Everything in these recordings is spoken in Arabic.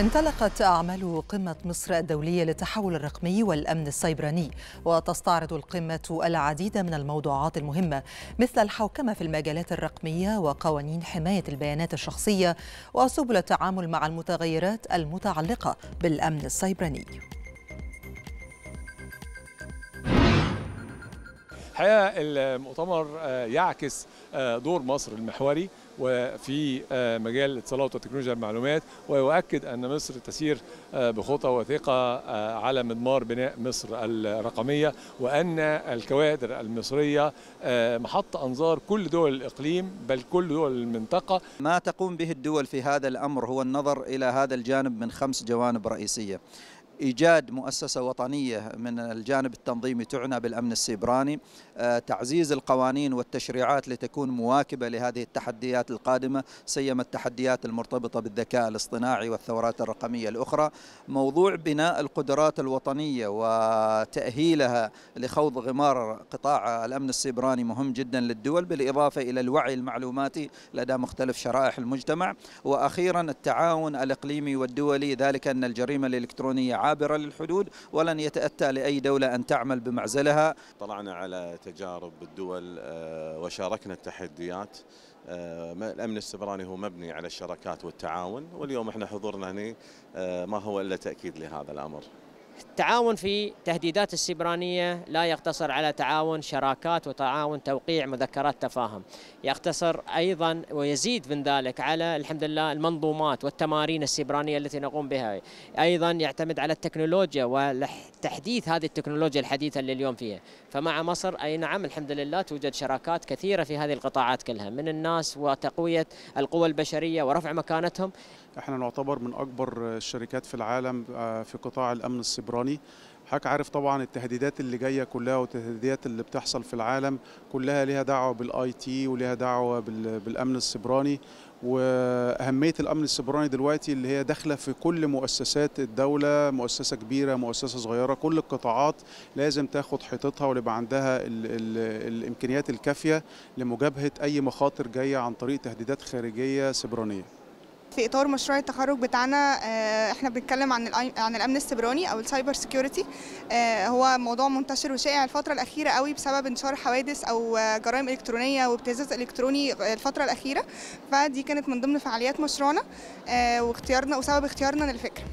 انطلقت أعمال قمة مصر الدولية للتحول الرقمي والأمن السيبراني وتستعرض القمة العديد من الموضوعات المهمة مثل الحوكمة في المجالات الرقمية وقوانين حماية البيانات الشخصية وسبل التعامل مع المتغيرات المتعلقة بالأمن السيبراني الحقيقه المؤتمر آه، يعكس آه، دور مصر المحوري وفي آه، مجال الاتصالات وتكنولوجيا المعلومات ويؤكد ان مصر تسير بخطى وثيقه على مضمار بناء مصر الرقميه وان الكوادر المصريه محط انظار كل دول الاقليم بل كل دول المنطقه ما تقوم به الدول في هذا الامر هو النظر الى هذا الجانب من خمس جوانب رئيسيه إيجاد مؤسسة وطنية من الجانب التنظيمي تعنى بالأمن السيبراني آه، تعزيز القوانين والتشريعات لتكون مواكبة لهذه التحديات القادمة سيما التحديات المرتبطة بالذكاء الاصطناعي والثورات الرقمية الأخرى موضوع بناء القدرات الوطنية وتأهيلها لخوض غمار قطاع الأمن السيبراني مهم جدا للدول بالإضافة إلى الوعي المعلوماتي لدى مختلف شرائح المجتمع وأخيرا التعاون الإقليمي والدولي ذلك أن الجريمة الإلكترونية عابرة للحدود ولن يتأتى لأي دولة أن تعمل بمعزلها طلعنا على تجارب الدول آه، وشاركنا التحديات آه، الامن السبراني هو مبني على الشراكات والتعاون واليوم احنا حضورنا هنا آه، ما هو الا تاكيد لهذا الامر التعاون في تهديدات السبرانية لا يقتصر على تعاون شراكات وتعاون توقيع مذكرات تفاهم يقتصر أيضا ويزيد من ذلك على الحمد لله المنظومات والتمارين السبرانية التي نقوم بها أيضا يعتمد على التكنولوجيا وتحديث هذه التكنولوجيا الحديثة اللي اليوم فيها فمع مصر أي نعم الحمد لله توجد شراكات كثيرة في هذه القطاعات كلها من الناس وتقوية القوى البشرية ورفع مكانتهم احنا نعتبر من اكبر الشركات في العالم آه، في قطاع الامن السبراني حضرتك عارف طبعا التهديدات اللي جايه كلها والتهديدات اللي بتحصل في العالم كلها ليها دعوه بالاي تي وليها دعوه بالامن السبراني واهميه الامن السبراني دلوقتي اللي هي داخله في كل مؤسسات الدوله مؤسسه كبيره مؤسسه صغيره كل القطاعات لازم تاخد حيطتها ويبقى عندها الـ الـ الامكانيات الكافيه لمجابهه اي مخاطر جايه عن طريق تهديدات خارجيه سبرانيه في اطار مشروع التخرج بتاعنا آه، احنا بنتكلم عن عن الامن السيبراني او السايبر سيكيورتي آه، هو موضوع منتشر وشائع الفتره الاخيره قوي بسبب انتشار حوادث او آه، جرائم الكترونيه وابتزاز الكتروني الفتره الاخيره فدي كانت من ضمن فعاليات مشروعنا واختيارنا وسبب اختيارنا للفكره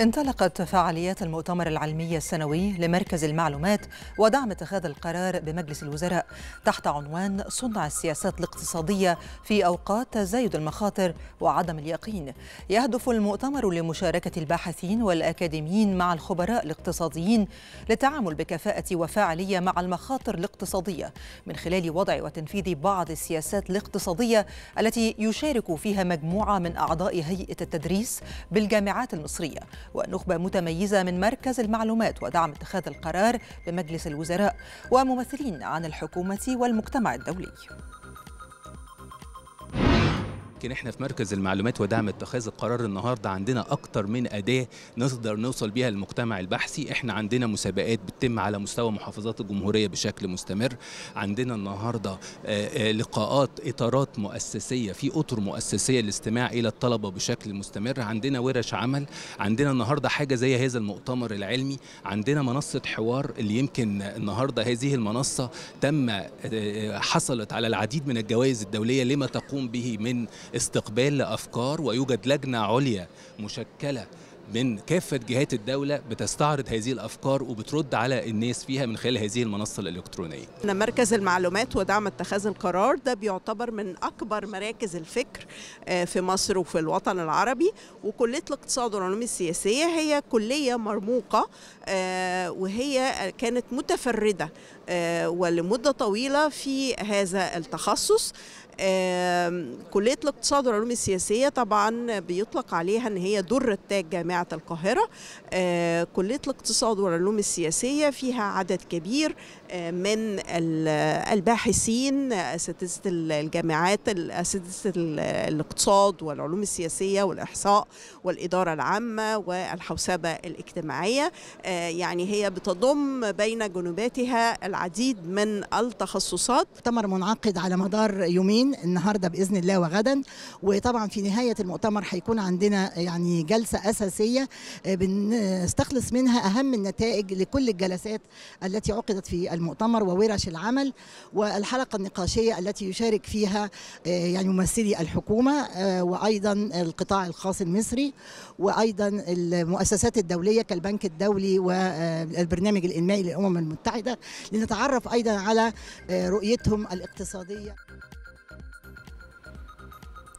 انطلقت فعاليات المؤتمر العلمي السنوي لمركز المعلومات ودعم اتخاذ القرار بمجلس الوزراء تحت عنوان صنع السياسات الاقتصادية في أوقات تزايد المخاطر وعدم اليقين يهدف المؤتمر لمشاركة الباحثين والأكاديميين مع الخبراء الاقتصاديين للتعامل بكفاءة وفاعلية مع المخاطر الاقتصادية من خلال وضع وتنفيذ بعض السياسات الاقتصادية التي يشارك فيها مجموعة من أعضاء هيئة التدريس بالجامعات المصرية ونخبة متميزة من مركز المعلومات ودعم اتخاذ القرار بمجلس الوزراء وممثلين عن الحكومة والمجتمع الدولي يمكن احنا في مركز المعلومات ودعم اتخاذ القرار النهارده عندنا اكتر من اداه نقدر نوصل بيها للمجتمع البحثي احنا عندنا مسابقات بتتم على مستوى محافظات الجمهوريه بشكل مستمر عندنا النهارده آه، آه، لقاءات اطارات مؤسسيه في اطر مؤسسيه للاستماع الى الطلبه بشكل مستمر عندنا ورش عمل عندنا النهارده حاجه زي هذا المؤتمر العلمي عندنا منصه حوار اللي يمكن النهارده هذه المنصه تم آه، حصلت على العديد من الجوائز الدوليه لما تقوم به من استقبال لأفكار ويوجد لجنة عليا مشكلة من كافة جهات الدولة بتستعرض هذه الأفكار وبترد على الناس فيها من خلال هذه المنصة الإلكترونية أن مركز المعلومات ودعم اتخاذ القرار ده بيعتبر من أكبر مراكز الفكر آه، في مصر وفي الوطن العربي وكلية الاقتصاد والعلوم السياسية هي كلية مرموقة آه، وهي كانت متفردة آه، ولمدة طويلة في هذا التخصص كلية الاقتصاد والعلوم السياسية طبعا بيطلق عليها ان هي درة تاج جامعة القاهرة آه، كلية الاقتصاد والعلوم السياسية فيها عدد كبير من الباحثين أساتذة الجامعات أساتذة الاقتصاد والعلوم السياسية والإحصاء والإدارة العامة والحوسبة الاجتماعية آه، يعني هي بتضم بين جنوباتها العديد من التخصصات مؤتمر منعقد على مدار يومين النهاردة بإذن الله وغدا وطبعا في نهاية المؤتمر هيكون عندنا يعني جلسة أساسية آه، بنستخلص آه، منها أهم النتائج لكل الجلسات التي عقدت في المؤتمر وورش العمل والحلقة النقاشية التي يشارك فيها آه، يعني ممثلي الحكومة آه، وأيضا القطاع الخاص المصري وأيضا المؤسسات الدولية كالبنك الدولي والبرنامج آه، الإنمائي للأمم المتحدة لنتعرف أيضا على رؤيتهم الاقتصادية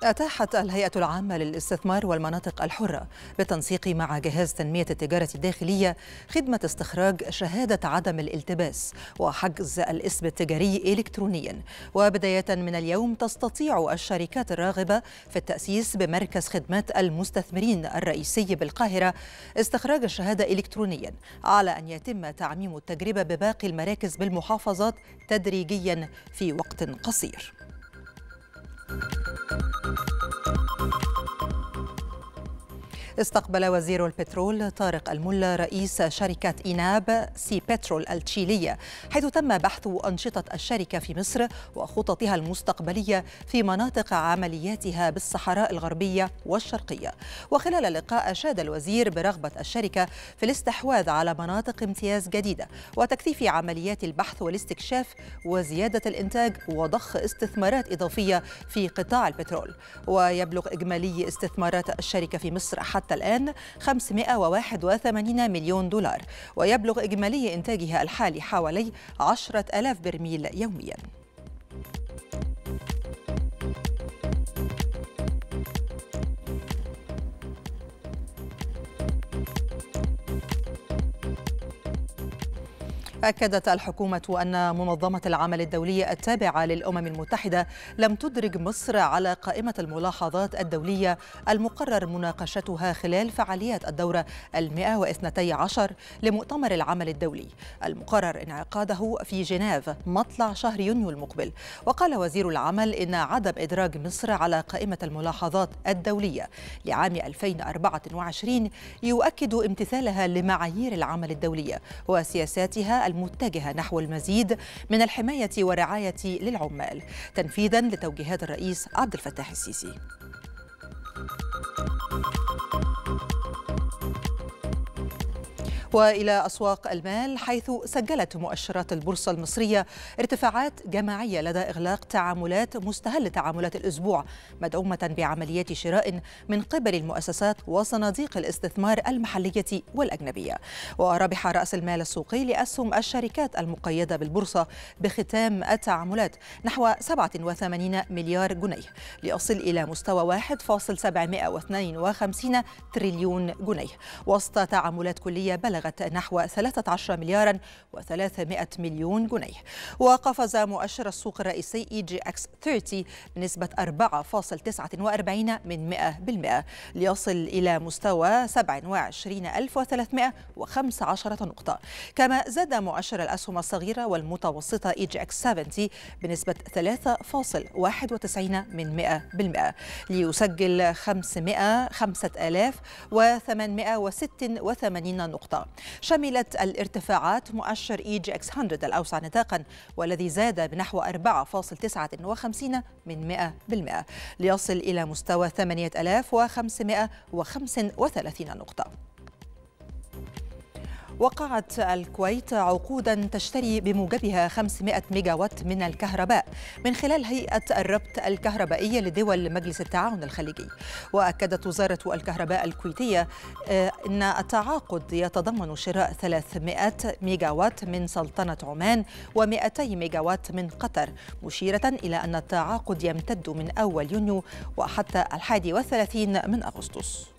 أتاحت الهيئة العامة للاستثمار والمناطق الحرة بالتنسيق مع جهاز تنمية التجارة الداخلية خدمة استخراج شهادة عدم الالتباس وحجز الاسم التجاري إلكترونيا وبداية من اليوم تستطيع الشركات الراغبة في التأسيس بمركز خدمات المستثمرين الرئيسي بالقاهرة استخراج الشهادة إلكترونيا على أن يتم تعميم التجربة بباقي المراكز بالمحافظات تدريجيا في وقت قصير استقبل وزير البترول طارق الملا رئيس شركة إيناب سي بترول التشيلية حيث تم بحث أنشطة الشركة في مصر وخططها المستقبلية في مناطق عملياتها بالصحراء الغربية والشرقية وخلال اللقاء أشاد الوزير برغبة الشركة في الاستحواذ على مناطق امتياز جديدة وتكثيف عمليات البحث والاستكشاف وزيادة الإنتاج وضخ استثمارات إضافية في قطاع البترول ويبلغ إجمالي استثمارات الشركة في مصر حتى حتى الآن 581 مليون دولار ويبلغ إجمالي إنتاجها الحالي حوالي 10 ألاف برميل يومياً أكدت الحكومة أن منظمة العمل الدولية التابعة للأمم المتحدة لم تدرج مصر على قائمة الملاحظات الدولية المقرر مناقشتها خلال فعاليات الدورة المئة واثنتي عشر لمؤتمر العمل الدولي المقرر انعقاده في جنيف مطلع شهر يونيو المقبل وقال وزير العمل إن عدم إدراج مصر على قائمة الملاحظات الدولية لعام 2024 يؤكد امتثالها لمعايير العمل الدولية وسياساتها المتجهة نحو المزيد من الحماية والرعاية للعمال تنفيذا لتوجيهات الرئيس عبد الفتاح السيسي والى اسواق المال حيث سجلت مؤشرات البورصه المصريه ارتفاعات جماعيه لدى اغلاق تعاملات مستهل تعاملات الاسبوع مدعومه بعمليات شراء من قبل المؤسسات وصناديق الاستثمار المحليه والاجنبيه وربح راس المال السوقي لاسهم الشركات المقيده بالبورصه بختام التعاملات نحو 87 مليار جنيه ليصل الى مستوى 1.752 تريليون جنيه وسط تعاملات كليه بلغ بلغت نحو 13 مليارا و300 مليون جنيه وقفز مؤشر السوق الرئيسي اي جي اكس 30 بنسبة 4.49 من 100% ليصل إلى مستوى 27315 نقطة كما زاد مؤشر الأسهم الصغيرة والمتوسطة اي جي اكس 70 بنسبة 3.91 من 100% ليسجل 500 5886 نقطة شملت الارتفاعات مؤشر اي جي اكس 100 الاوسع نطاقا والذي زاد بنحو 4.59 من 100% ليصل الى مستوى 8535 نقطه وقعت الكويت عقودا تشتري بموجبها 500 ميجا وات من الكهرباء من خلال هيئة الربط الكهربائي لدول مجلس التعاون الخليجي وأكدت وزارة الكهرباء الكويتية آه، أن التعاقد يتضمن شراء 300 ميجا وات من سلطنة عمان و200 ميجا وات من قطر مشيرة إلى أن التعاقد يمتد من أول يونيو وحتى 31 من أغسطس